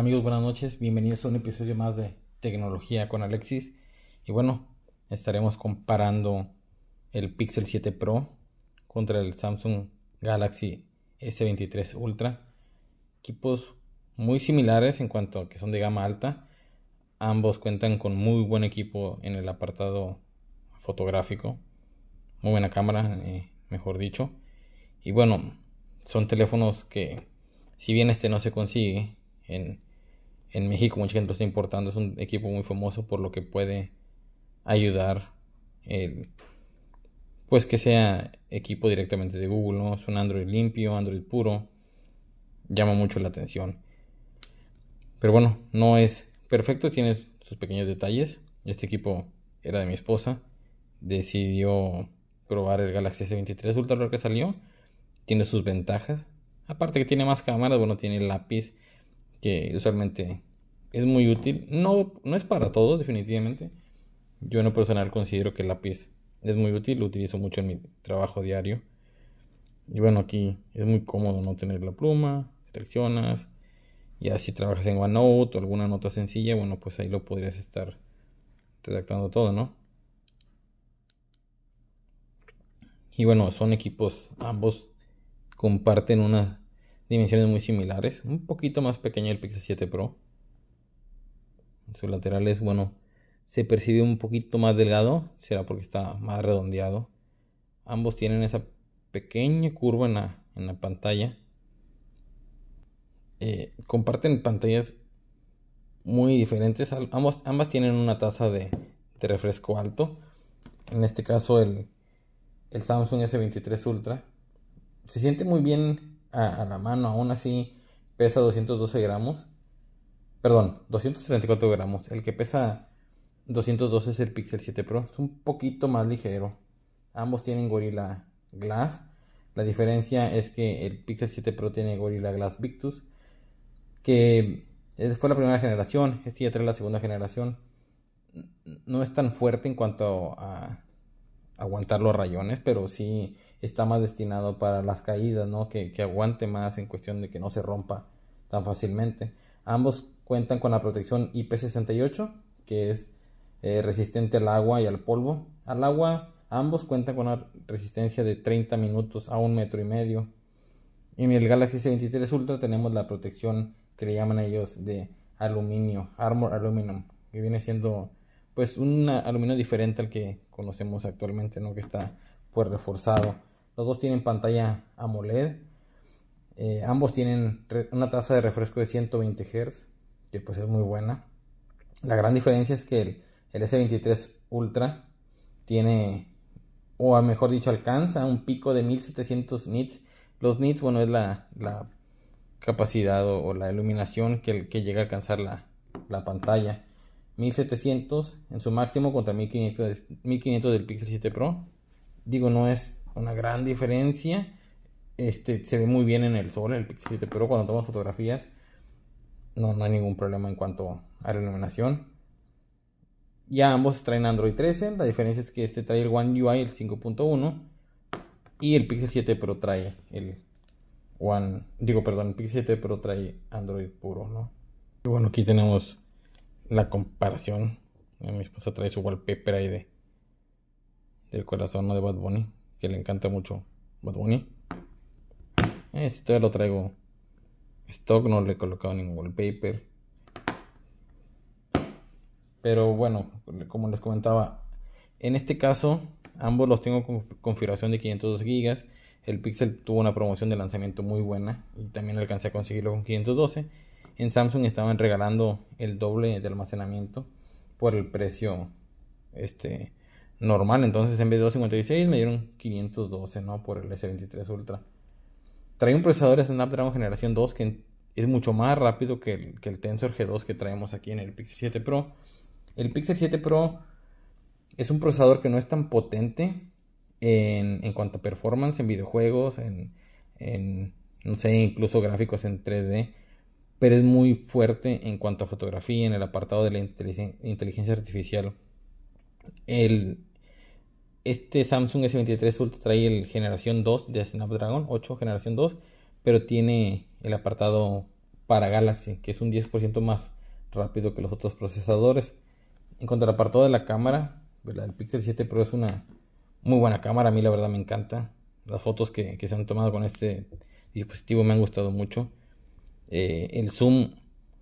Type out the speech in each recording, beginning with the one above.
amigos? Buenas noches, bienvenidos a un episodio más de Tecnología con Alexis. Y bueno, estaremos comparando el Pixel 7 Pro contra el Samsung Galaxy S23 Ultra. Equipos muy similares en cuanto a que son de gama alta. Ambos cuentan con muy buen equipo en el apartado fotográfico. Muy buena cámara, eh, mejor dicho. Y bueno, son teléfonos que si bien este no se consigue en en México mucha gente lo está importando. Es un equipo muy famoso por lo que puede ayudar. Eh, pues que sea equipo directamente de Google, ¿no? Es un Android limpio, Android puro. Llama mucho la atención. Pero bueno, no es perfecto, tiene sus pequeños detalles. Este equipo era de mi esposa. Decidió probar el Galaxy S23 Ultra lo que salió. Tiene sus ventajas. Aparte que tiene más cámaras, bueno, tiene lápiz que usualmente es muy útil. No, no es para todos, definitivamente. Yo en lo personal considero que el lápiz es muy útil, lo utilizo mucho en mi trabajo diario. Y bueno, aquí es muy cómodo no tener la pluma, seleccionas. Ya si trabajas en OneNote o alguna nota sencilla, bueno, pues ahí lo podrías estar redactando todo, ¿no? Y bueno, son equipos, ambos comparten unas dimensiones muy similares. Un poquito más pequeño el Pixel 7 Pro, su lateral es bueno, se percibe un poquito más delgado, será porque está más redondeado. Ambos tienen esa pequeña curva en la, pantalla. Eh, comparten pantallas muy diferentes. ambas tienen una tasa de, refresco alto. En este caso el, Samsung S23 Ultra. Se siente muy bien a la mano, aún así pesa 212 gramos. Perdón, 234 gramos. El que pesa 212 es el Pixel 7 Pro. Es un poquito más ligero. Ambos tienen Gorilla Glass. La diferencia es que el Pixel 7 Pro tiene Gorilla Glass Victus. Que fue la primera generación. Este ya trae la segunda generación. No es tan fuerte en cuanto a aguantar los rayones, pero sí está más destinado para las caídas, ¿no? que aguante más en cuestión de que no se rompa tan fácilmente. Ambos cuentan con la protección IP68, que es eh, resistente al agua y al polvo. Al agua, ambos cuentan con una resistencia de 30 minutos a un metro y medio. En el Galaxy S23 Ultra tenemos la protección que le llaman ellos de aluminio, Armor Aluminum, que viene siendo pues un aluminio diferente al que conocemos actualmente, ¿no? que está pues, reforzado. Los dos tienen pantalla AMOLED eh, ambos tienen una tasa de refresco de 120 Hz, que pues es muy buena. La gran diferencia es que el, S23 Ultra tiene, o mejor dicho, alcanza un pico de 1700 nits. Los nits, bueno, es la, capacidad o, la iluminación que, que llega a alcanzar la, pantalla. 1700 en su máximo contra 1500, 1500 del Pixel 7 Pro. Digo, no es una gran diferencia este, se ve muy bien en el sol, el Pixel 7 pero cuando tomas fotografías, no, no hay ningún problema en cuanto a la iluminación. Ya ambos traen Android 13, la diferencia es que este trae el One UI, el 5.1, y el Pixel 7 Pro trae el One, digo, perdón, el Pixel 7 Pro trae Android puro, ¿no? Y bueno, aquí tenemos la comparación. Mi esposa trae su wallpaper ahí de, del corazón de Bad Bunny, que le encanta mucho Bad Bunny. Este todavía lo traigo. Stock, no le he colocado ningún wallpaper. Pero bueno, como les comentaba, en este caso ambos los tengo con configuración de 502 GB. El Pixel tuvo una promoción de lanzamiento muy buena y también alcancé a conseguirlo con 512. En Samsung estaban regalando el doble de almacenamiento por el precio este normal, entonces en vez de 256 me dieron 512, ¿no? por el S23 Ultra. Trae un procesador de Snapdragon generación 2 que es mucho más rápido que el, Tensor G2 que traemos aquí en el Pixel 7 Pro. El Pixel 7 Pro es un procesador que no es tan potente en, cuanto a performance, en videojuegos, en, en, no sé, incluso gráficos en 3D, pero es muy fuerte en cuanto a fotografía, en el apartado de la inteligencia artificial. El este Samsung S23 Ultra trae el generación 2 de Snapdragon 8 generación 2, pero tiene el apartado para Galaxy, que es un 10% más rápido que los otros procesadores. En cuanto al apartado de la cámara, pues, el Pixel 7 Pro es una muy buena cámara, a mí la verdad me encanta. Las fotos que, se han tomado con este dispositivo me han gustado mucho. Eh, el zoom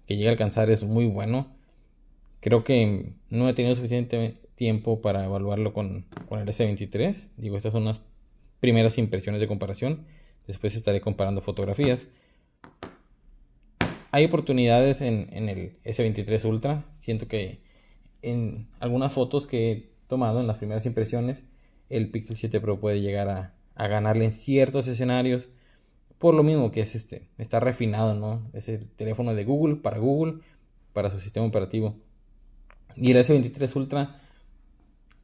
que llega a alcanzar es muy bueno. Creo que no he tenido suficiente tiempo para evaluarlo con, el S23. Digo, estas son unas primeras impresiones de comparación. Después estaré comparando fotografías. Hay oportunidades en, el S23 Ultra. Siento que en algunas fotos que he tomado en las primeras impresiones, el Pixel 7 Pro puede llegar a, a ganarle en ciertos escenarios. Por lo mismo que es este, está refinado, ¿no? Es el teléfono de Google para Google, para su sistema operativo. Y el S23 Ultra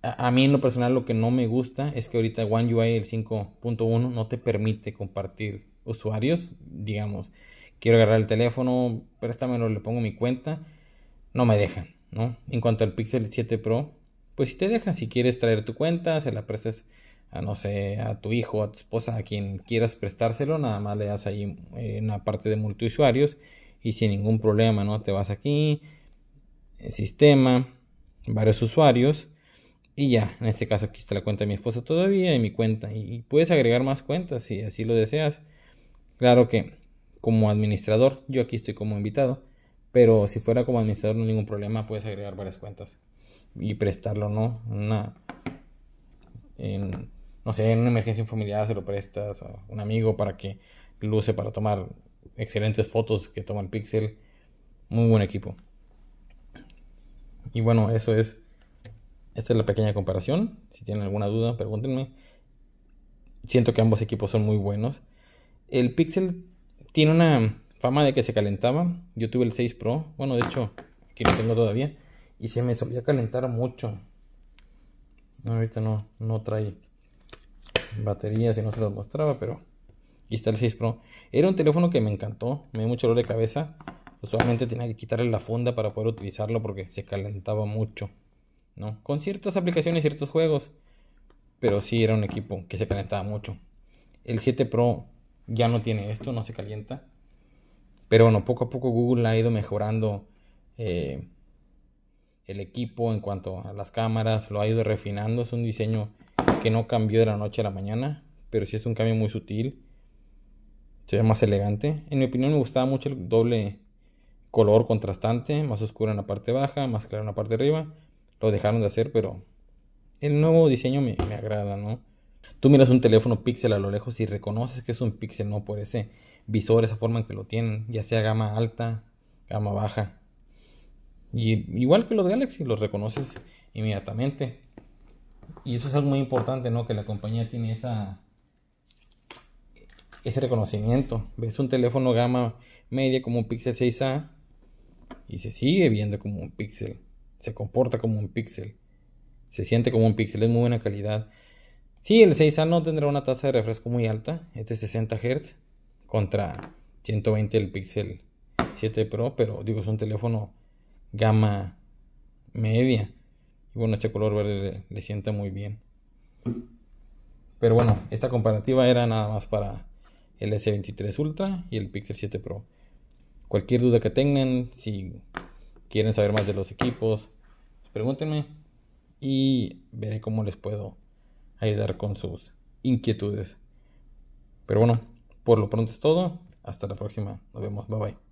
a, mí en lo personal lo que no me gusta es que ahorita One UI el 5.1 no te permite compartir usuarios, digamos, quiero agarrar el teléfono, préstamelo, le pongo mi cuenta, no me dejan, ¿no? En cuanto al Pixel 7 Pro, pues si te dejan, si quieres traer tu cuenta, se la prestas a no sé, a tu hijo, a tu esposa, a quien quieras prestárselo, nada más le das ahí una eh, parte de multiusuarios y sin ningún problema, ¿no? Te vas aquí, sistema, varios usuarios y ya, en este caso aquí está la cuenta de mi esposa todavía y mi cuenta. Y puedes agregar más cuentas si así lo deseas. Claro que como administrador, yo aquí estoy como invitado, pero si fuera como administrador no hay ningún problema, puedes agregar varias cuentas y prestarlo, ¿no? Una, en, no sé, en una emergencia familiar se lo prestas a un amigo para que luce para tomar excelentes fotos que toma el Pixel. Muy buen equipo. Y bueno, eso es esta es la pequeña comparación. Si tienen alguna duda, pregúntenme. Siento que ambos equipos son muy buenos. El Pixel tiene una fama de que se calentaba. Yo tuve el 6 Pro. Bueno, de hecho, que lo tengo todavía. Y se me solía calentar mucho. ahorita no, no trae baterías y no se los mostraba, pero aquí está el 6 Pro. Era un teléfono que me encantó. Me dio mucho dolor de cabeza. Usualmente tenía que quitarle la funda para poder utilizarlo porque se calentaba mucho. Con ciertas aplicaciones, ciertos juegos, pero sí era un equipo que se calentaba mucho. El 7 Pro ya no tiene esto, no se calienta. Pero bueno, poco a poco Google ha ido mejorando eh, el equipo en cuanto a las cámaras, lo ha ido refinando. Es un diseño que no cambió de la noche a la mañana, pero sí es un cambio muy sutil. Se ve más elegante. En mi opinión me gustaba mucho el doble color contrastante, más oscuro en la parte baja, más claro en la parte arriba lo dejaron de hacer, pero el nuevo diseño me, agrada, ¿no? Tú miras un teléfono Pixel a lo lejos y reconoces que es un Pixel, ¿no? Por ese visor, esa forma en que lo tienen, ya sea gama alta, gama baja. Y igual que los Galaxy, los reconoces inmediatamente. Y eso es algo muy importante, ¿no? Que la compañía tiene esa ese reconocimiento. Ves un teléfono gama media como un Pixel 6A y se sigue viendo como un Pixel se comporta como un píxel, se siente como un píxel, es muy buena calidad. Sí, el 6A no tendrá una tasa de refresco muy alta, este es 60 Hz contra 120 el Pixel 7 Pro, pero digo, es un teléfono gama media. Y bueno, este color verde le, siente sienta muy bien. Pero bueno, esta comparativa era nada más para el S23 Ultra y el Pixel 7 Pro. Cualquier duda que tengan, si quieren saber más de los equipos, pues pregúntenme y veré cómo les puedo ayudar con sus inquietudes. Pero bueno, por lo pronto es todo. Hasta la próxima. Nos vemos. Bye bye.